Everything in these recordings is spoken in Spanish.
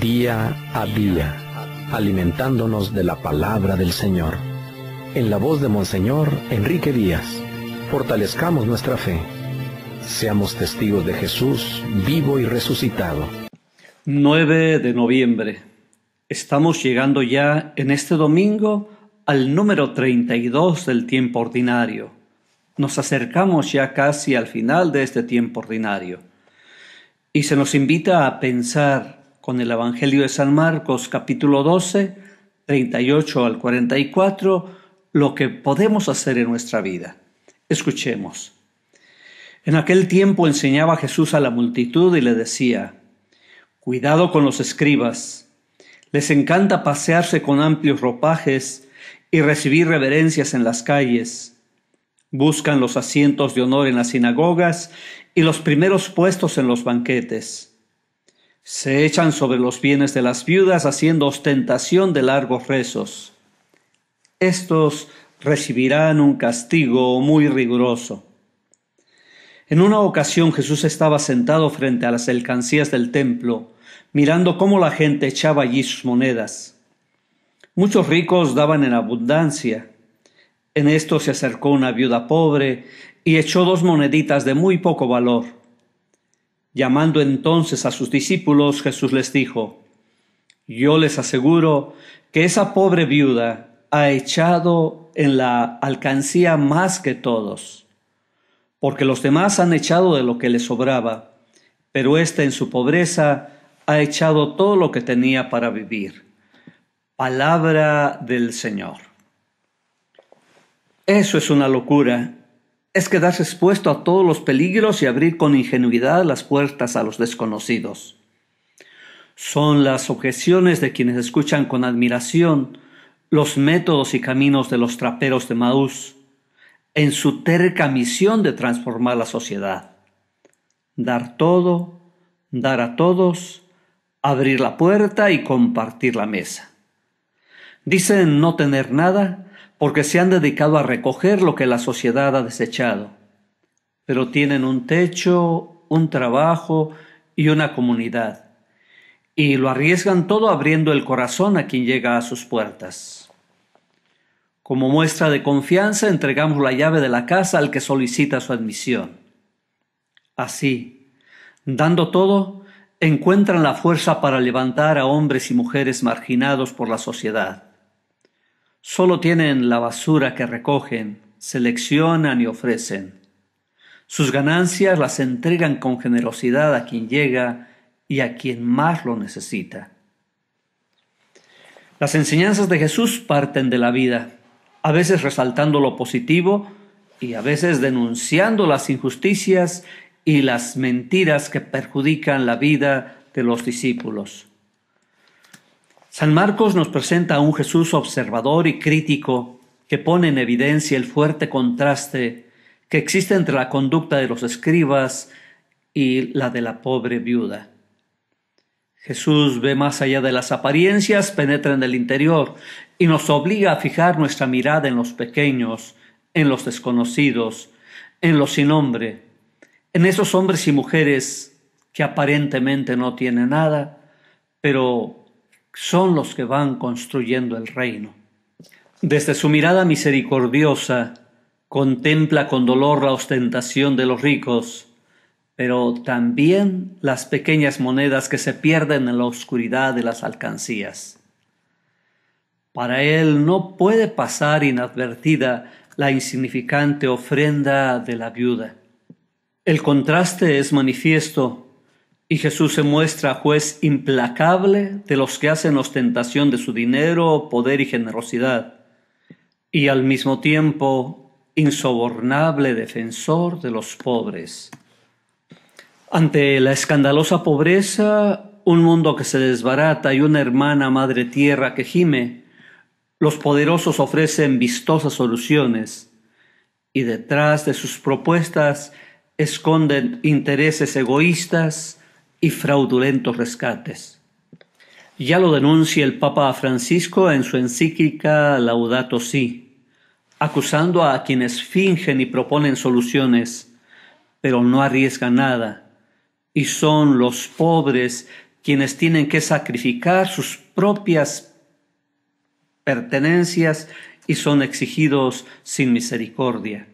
día a día, alimentándonos de la palabra del Señor. En la voz de Monseñor Enrique Díaz, fortalezcamos nuestra fe. Seamos testigos de Jesús vivo y resucitado. 9 de noviembre. Estamos llegando ya en este domingo al número 32 del tiempo ordinario. Nos acercamos ya casi al final de este tiempo ordinario y se nos invita a pensar con el Evangelio de San Marcos capítulo 12, 38 al 44, lo que podemos hacer en nuestra vida. Escuchemos. En aquel tiempo enseñaba Jesús a la multitud y le decía, Cuidado con los escribas, les encanta pasearse con amplios ropajes y recibir reverencias en las calles. Buscan los asientos de honor en las sinagogas y los primeros puestos en los banquetes se echan sobre los bienes de las viudas haciendo ostentación de largos rezos. Estos recibirán un castigo muy riguroso. En una ocasión Jesús estaba sentado frente a las alcancías del templo, mirando cómo la gente echaba allí sus monedas. Muchos ricos daban en abundancia. En esto se acercó una viuda pobre y echó dos moneditas de muy poco valor. Llamando entonces a sus discípulos, Jesús les dijo, Yo les aseguro que esa pobre viuda ha echado en la alcancía más que todos, porque los demás han echado de lo que les sobraba, pero ésta en su pobreza ha echado todo lo que tenía para vivir. Palabra del Señor. Eso es una locura es quedarse expuesto a todos los peligros y abrir con ingenuidad las puertas a los desconocidos. Son las objeciones de quienes escuchan con admiración los métodos y caminos de los traperos de Maús en su terca misión de transformar la sociedad. Dar todo, dar a todos, abrir la puerta y compartir la mesa. Dicen no tener nada porque se han dedicado a recoger lo que la sociedad ha desechado, pero tienen un techo, un trabajo y una comunidad, y lo arriesgan todo abriendo el corazón a quien llega a sus puertas. Como muestra de confianza entregamos la llave de la casa al que solicita su admisión. Así, dando todo, encuentran la fuerza para levantar a hombres y mujeres marginados por la sociedad Solo tienen la basura que recogen, seleccionan y ofrecen. Sus ganancias las entregan con generosidad a quien llega y a quien más lo necesita. Las enseñanzas de Jesús parten de la vida, a veces resaltando lo positivo y a veces denunciando las injusticias y las mentiras que perjudican la vida de los discípulos. San Marcos nos presenta a un Jesús observador y crítico que pone en evidencia el fuerte contraste que existe entre la conducta de los escribas y la de la pobre viuda. Jesús ve más allá de las apariencias, penetra en el interior y nos obliga a fijar nuestra mirada en los pequeños, en los desconocidos, en los sin nombre, en esos hombres y mujeres que aparentemente no tienen nada, pero son los que van construyendo el reino. Desde su mirada misericordiosa, contempla con dolor la ostentación de los ricos, pero también las pequeñas monedas que se pierden en la oscuridad de las alcancías. Para él no puede pasar inadvertida la insignificante ofrenda de la viuda. El contraste es manifiesto y Jesús se muestra juez implacable de los que hacen ostentación de su dinero, poder y generosidad, y al mismo tiempo insobornable defensor de los pobres. Ante la escandalosa pobreza, un mundo que se desbarata y una hermana madre tierra que gime, los poderosos ofrecen vistosas soluciones y detrás de sus propuestas esconden intereses egoístas, fraudulentos rescates. Ya lo denuncia el Papa Francisco en su encíclica Laudato Si, acusando a quienes fingen y proponen soluciones, pero no arriesgan nada, y son los pobres quienes tienen que sacrificar sus propias pertenencias y son exigidos sin misericordia.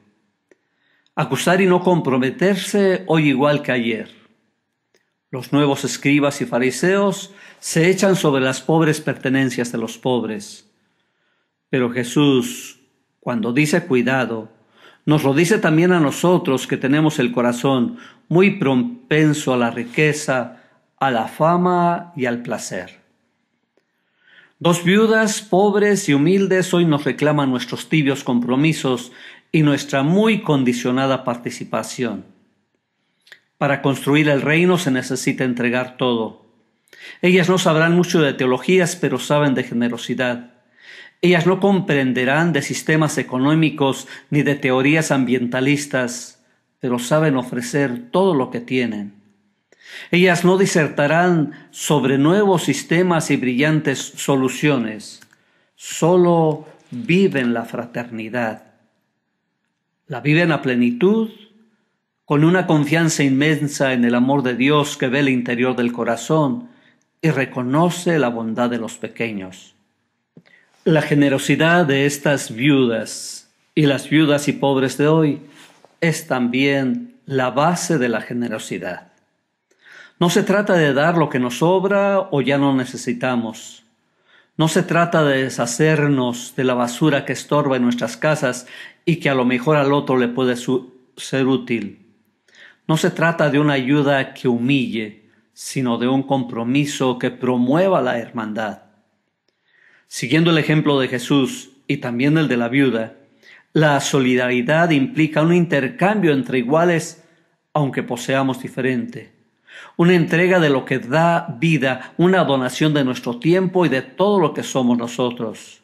Acusar y no comprometerse hoy igual que ayer los nuevos escribas y fariseos se echan sobre las pobres pertenencias de los pobres. Pero Jesús, cuando dice cuidado, nos lo dice también a nosotros que tenemos el corazón muy propenso a la riqueza, a la fama y al placer. Dos viudas pobres y humildes hoy nos reclaman nuestros tibios compromisos y nuestra muy condicionada participación. Para construir el reino se necesita entregar todo. Ellas no sabrán mucho de teologías, pero saben de generosidad. Ellas no comprenderán de sistemas económicos ni de teorías ambientalistas, pero saben ofrecer todo lo que tienen. Ellas no disertarán sobre nuevos sistemas y brillantes soluciones, solo viven la fraternidad. La viven a plenitud con una confianza inmensa en el amor de Dios que ve el interior del corazón y reconoce la bondad de los pequeños. La generosidad de estas viudas y las viudas y pobres de hoy es también la base de la generosidad. No se trata de dar lo que nos sobra o ya no necesitamos. No se trata de deshacernos de la basura que estorba en nuestras casas y que a lo mejor al otro le puede ser útil no se trata de una ayuda que humille, sino de un compromiso que promueva la hermandad. Siguiendo el ejemplo de Jesús y también el de la viuda, la solidaridad implica un intercambio entre iguales, aunque poseamos diferente. Una entrega de lo que da vida, una donación de nuestro tiempo y de todo lo que somos nosotros.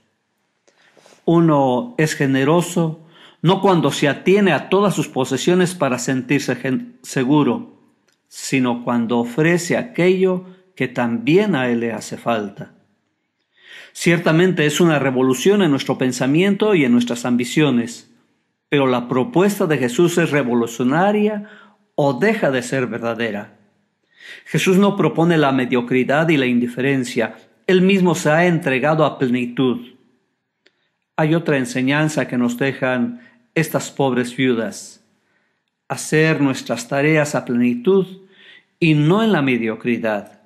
Uno es generoso no cuando se atiene a todas sus posesiones para sentirse seguro, sino cuando ofrece aquello que también a él le hace falta. Ciertamente es una revolución en nuestro pensamiento y en nuestras ambiciones, pero la propuesta de Jesús es revolucionaria o deja de ser verdadera. Jesús no propone la mediocridad y la indiferencia, él mismo se ha entregado a plenitud hay otra enseñanza que nos dejan estas pobres viudas. Hacer nuestras tareas a plenitud y no en la mediocridad.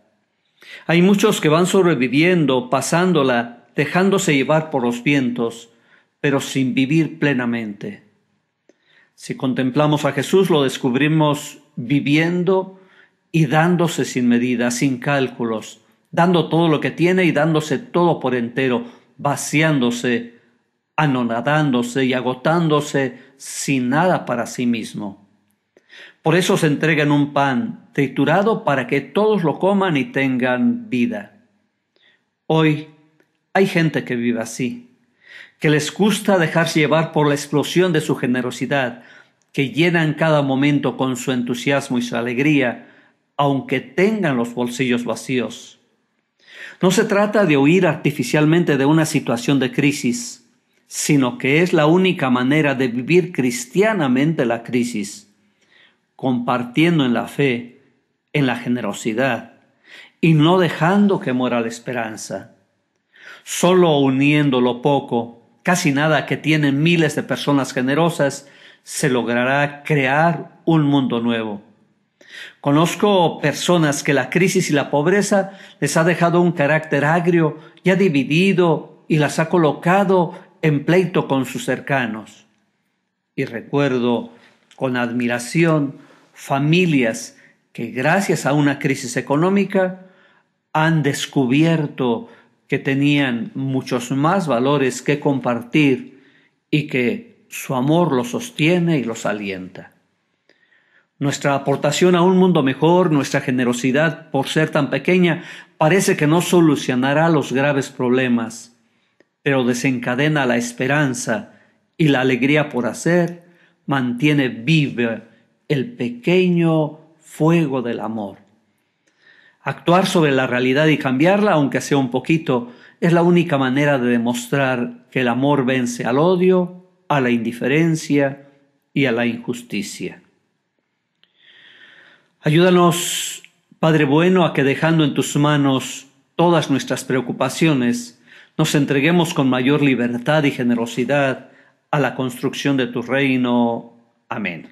Hay muchos que van sobreviviendo, pasándola, dejándose llevar por los vientos, pero sin vivir plenamente. Si contemplamos a Jesús, lo descubrimos viviendo y dándose sin medida, sin cálculos, dando todo lo que tiene y dándose todo por entero, vaciándose anonadándose y agotándose sin nada para sí mismo. Por eso se entregan un pan triturado para que todos lo coman y tengan vida. Hoy hay gente que vive así, que les gusta dejarse llevar por la explosión de su generosidad, que llenan cada momento con su entusiasmo y su alegría, aunque tengan los bolsillos vacíos. No se trata de huir artificialmente de una situación de crisis, sino que es la única manera de vivir cristianamente la crisis, compartiendo en la fe, en la generosidad, y no dejando que muera la esperanza, solo uniendo lo poco, casi nada que tienen miles de personas generosas, se logrará crear un mundo nuevo. Conozco personas que la crisis y la pobreza les ha dejado un carácter agrio y ha dividido y las ha colocado en pleito con sus cercanos. Y recuerdo con admiración familias que gracias a una crisis económica han descubierto que tenían muchos más valores que compartir y que su amor los sostiene y los alienta. Nuestra aportación a un mundo mejor, nuestra generosidad por ser tan pequeña, parece que no solucionará los graves problemas, pero desencadena la esperanza y la alegría por hacer, mantiene viva el pequeño fuego del amor. Actuar sobre la realidad y cambiarla, aunque sea un poquito, es la única manera de demostrar que el amor vence al odio, a la indiferencia y a la injusticia. Ayúdanos, Padre bueno, a que dejando en tus manos todas nuestras preocupaciones, nos entreguemos con mayor libertad y generosidad a la construcción de tu reino. Amén.